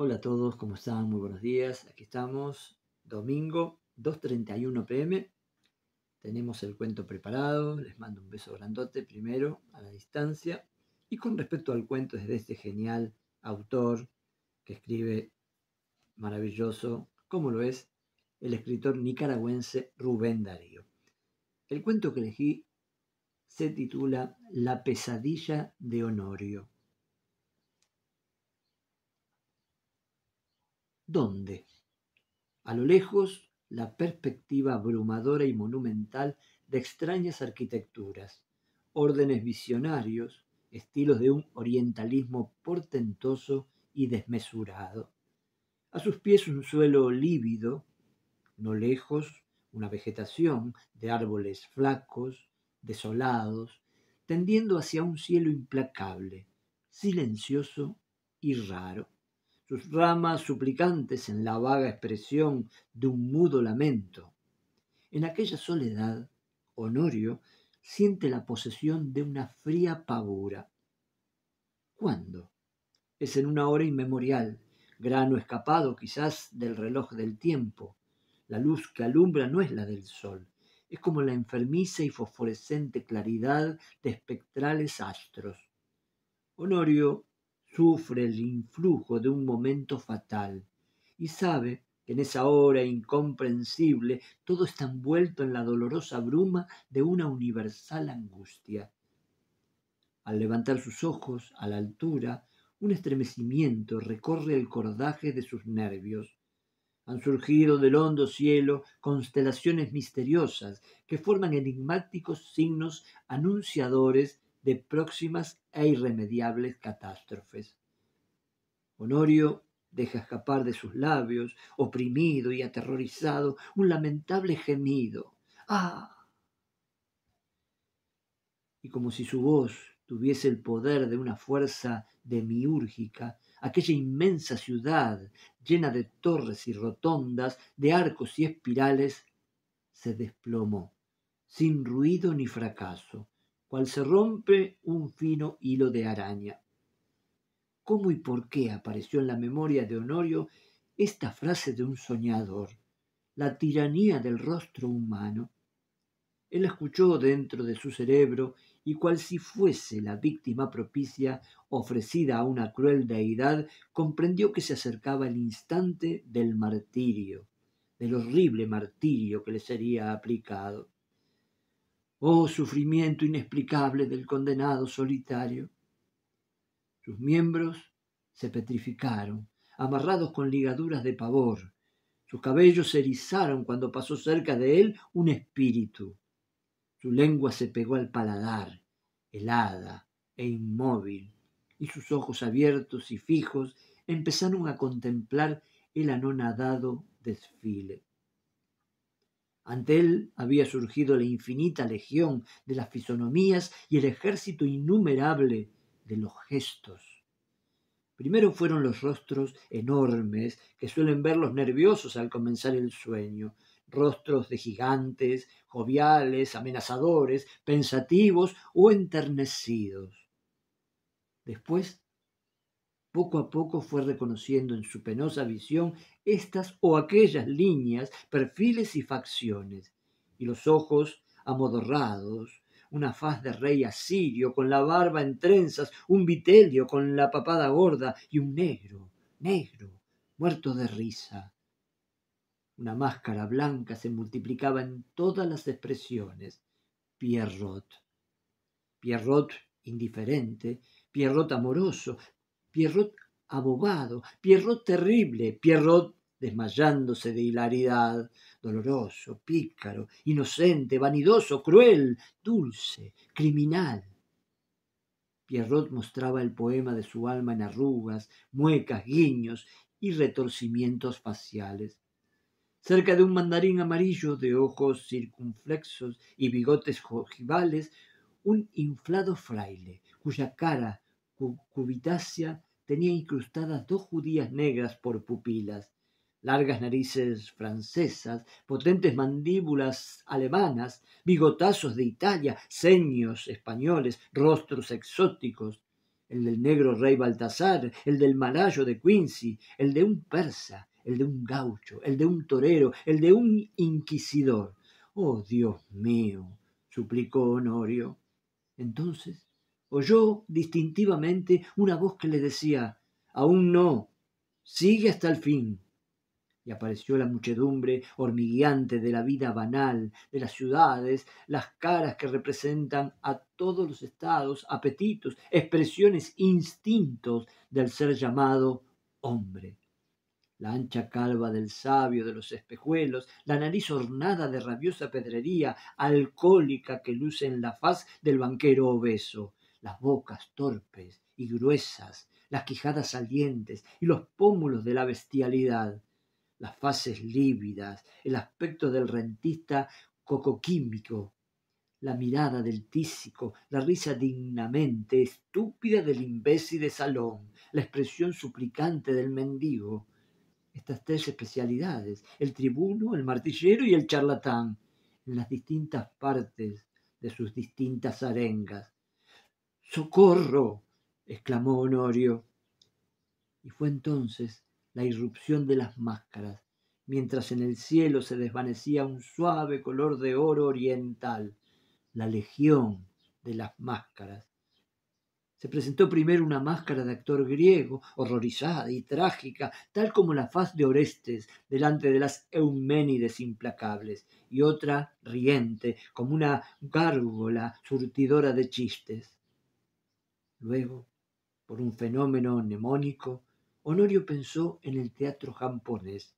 Hola a todos, ¿cómo están? Muy buenos días. Aquí estamos, domingo 2.31 pm. Tenemos el cuento preparado. Les mando un beso grandote primero a la distancia. Y con respecto al cuento es de este genial autor que escribe maravilloso, como lo es el escritor nicaragüense Rubén Darío. El cuento que elegí se titula La pesadilla de Honorio. ¿Dónde? A lo lejos, la perspectiva abrumadora y monumental de extrañas arquitecturas, órdenes visionarios, estilos de un orientalismo portentoso y desmesurado. A sus pies un suelo lívido, no lejos una vegetación de árboles flacos, desolados, tendiendo hacia un cielo implacable, silencioso y raro sus ramas suplicantes en la vaga expresión de un mudo lamento. En aquella soledad, Honorio siente la posesión de una fría pavura. ¿Cuándo? Es en una hora inmemorial, grano escapado quizás del reloj del tiempo. La luz que alumbra no es la del sol, es como la enfermiza y fosforescente claridad de espectrales astros. Honorio sufre el influjo de un momento fatal y sabe que en esa hora incomprensible todo está envuelto en la dolorosa bruma de una universal angustia. Al levantar sus ojos a la altura, un estremecimiento recorre el cordaje de sus nervios. Han surgido del hondo cielo constelaciones misteriosas que forman enigmáticos signos anunciadores de próximas e irremediables catástrofes. Honorio deja escapar de sus labios, oprimido y aterrorizado, un lamentable gemido. ¡Ah! Y como si su voz tuviese el poder de una fuerza demiúrgica, aquella inmensa ciudad llena de torres y rotondas, de arcos y espirales, se desplomó, sin ruido ni fracaso, cual se rompe un fino hilo de araña. ¿Cómo y por qué apareció en la memoria de Honorio esta frase de un soñador? La tiranía del rostro humano. Él la escuchó dentro de su cerebro y cual si fuese la víctima propicia ofrecida a una cruel deidad, comprendió que se acercaba el instante del martirio, del horrible martirio que le sería aplicado. Oh sufrimiento inexplicable del condenado solitario. Sus miembros se petrificaron, amarrados con ligaduras de pavor. Sus cabellos se erizaron cuando pasó cerca de él un espíritu. Su lengua se pegó al paladar, helada e inmóvil, y sus ojos abiertos y fijos empezaron a contemplar el anonadado desfile. Ante él había surgido la infinita legión de las fisonomías y el ejército innumerable de los gestos. Primero fueron los rostros enormes que suelen ver los nerviosos al comenzar el sueño, rostros de gigantes, joviales, amenazadores, pensativos o enternecidos. Después poco a poco fue reconociendo en su penosa visión estas o aquellas líneas, perfiles y facciones, y los ojos amodorrados, una faz de rey asirio con la barba en trenzas, un vitelio con la papada gorda y un negro, negro, muerto de risa. Una máscara blanca se multiplicaba en todas las expresiones. Pierrot. Pierrot indiferente, Pierrot amoroso, Pierrot abobado, Pierrot terrible, Pierrot desmayándose de hilaridad, doloroso, pícaro, inocente, vanidoso, cruel, dulce, criminal. Pierrot mostraba el poema de su alma en arrugas, muecas, guiños y retorcimientos faciales. Cerca de un mandarín amarillo de ojos circunflexos y bigotes ojivales, un inflado fraile, cuya cara Cubitacia tenía incrustadas dos judías negras por pupilas, largas narices francesas, potentes mandíbulas alemanas, bigotazos de Italia, ceños españoles, rostros exóticos, el del negro rey Baltasar, el del malayo de Quincy, el de un persa, el de un gaucho, el de un torero, el de un inquisidor. Oh Dios mío, suplicó Honorio. Entonces oyó distintivamente una voz que le decía Aún no, sigue hasta el fin. Y apareció la muchedumbre hormigueante de la vida banal, de las ciudades, las caras que representan a todos los estados, apetitos, expresiones, instintos del ser llamado hombre la ancha calva del sabio de los espejuelos, la nariz ornada de rabiosa pedrería alcohólica que luce en la faz del banquero obeso, las bocas torpes y gruesas, las quijadas salientes y los pómulos de la bestialidad, las fases lívidas, el aspecto del rentista cocoquímico, la mirada del tísico, la risa dignamente estúpida del imbécil de salón, la expresión suplicante del mendigo. Estas tres especialidades, el tribuno, el martillero y el charlatán, en las distintas partes de sus distintas arengas, ¡Socorro! exclamó Honorio. Y fue entonces la irrupción de las máscaras, mientras en el cielo se desvanecía un suave color de oro oriental, la legión de las máscaras. Se presentó primero una máscara de actor griego, horrorizada y trágica, tal como la faz de Orestes delante de las Euménides implacables, y otra riente, como una gárgola surtidora de chistes. Luego, por un fenómeno mnemónico, Honorio pensó en el teatro japonés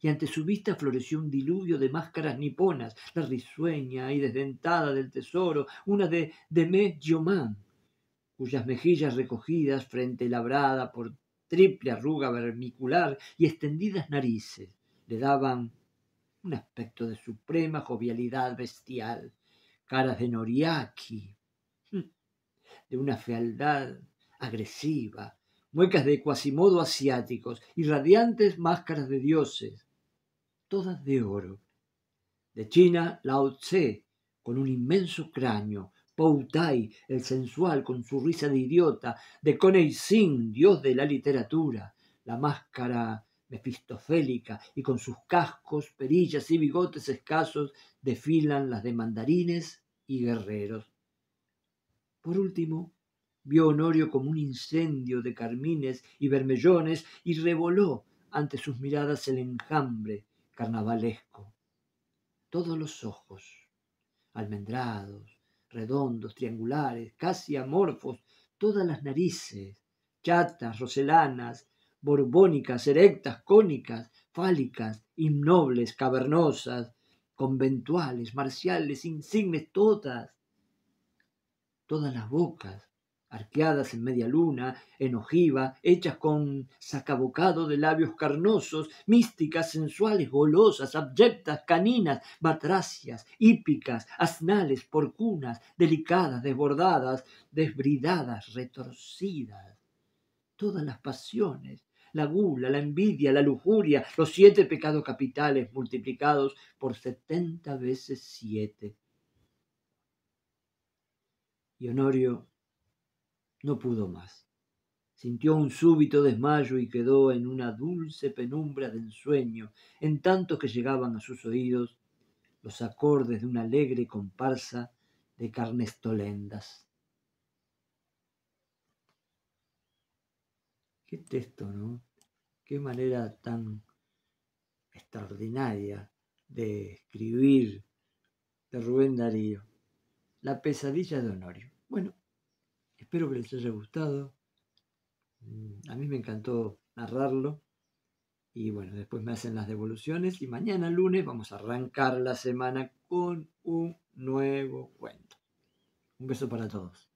y ante su vista floreció un diluvio de máscaras niponas, la risueña y desdentada del tesoro, una de Demet Gioman, cuyas mejillas recogidas, frente labrada por triple arruga vermicular y extendidas narices, le daban un aspecto de suprema jovialidad bestial, caras de Noriaki, de una fealdad agresiva, muecas de cuasimodo asiáticos y radiantes máscaras de dioses, todas de oro. De China, Lao Tse, con un inmenso cráneo, poutai Tai, el sensual, con su risa de idiota, de Konei Sin, dios de la literatura, la máscara mefistofélica y con sus cascos, perillas y bigotes escasos desfilan las de mandarines y guerreros. Por último, vio Honorio como un incendio de carmines y bermellones y revoló ante sus miradas el enjambre carnavalesco. Todos los ojos, almendrados, redondos, triangulares, casi amorfos, todas las narices, chatas, roselanas, borbónicas, erectas, cónicas, fálicas, innobles, cavernosas, conventuales, marciales, insignes, todas, todas las bocas, arqueadas en media luna, en ojiva, hechas con sacabocado de labios carnosos, místicas, sensuales, golosas, abyectas, caninas, batracias, hípicas, asnales, porcunas, delicadas, desbordadas, desbridadas, retorcidas. Todas las pasiones, la gula, la envidia, la lujuria, los siete pecados capitales multiplicados por setenta veces siete y Honorio no pudo más. Sintió un súbito desmayo y quedó en una dulce penumbra de ensueño, en tanto que llegaban a sus oídos los acordes de una alegre comparsa de carnestolendas. Qué texto, ¿no? Qué manera tan extraordinaria de escribir de Rubén Darío. La pesadilla de Honorio. Bueno, espero que les haya gustado. Mm, a mí me encantó narrarlo. Y bueno, después me hacen las devoluciones y mañana lunes vamos a arrancar la semana con un nuevo cuento. Un beso para todos.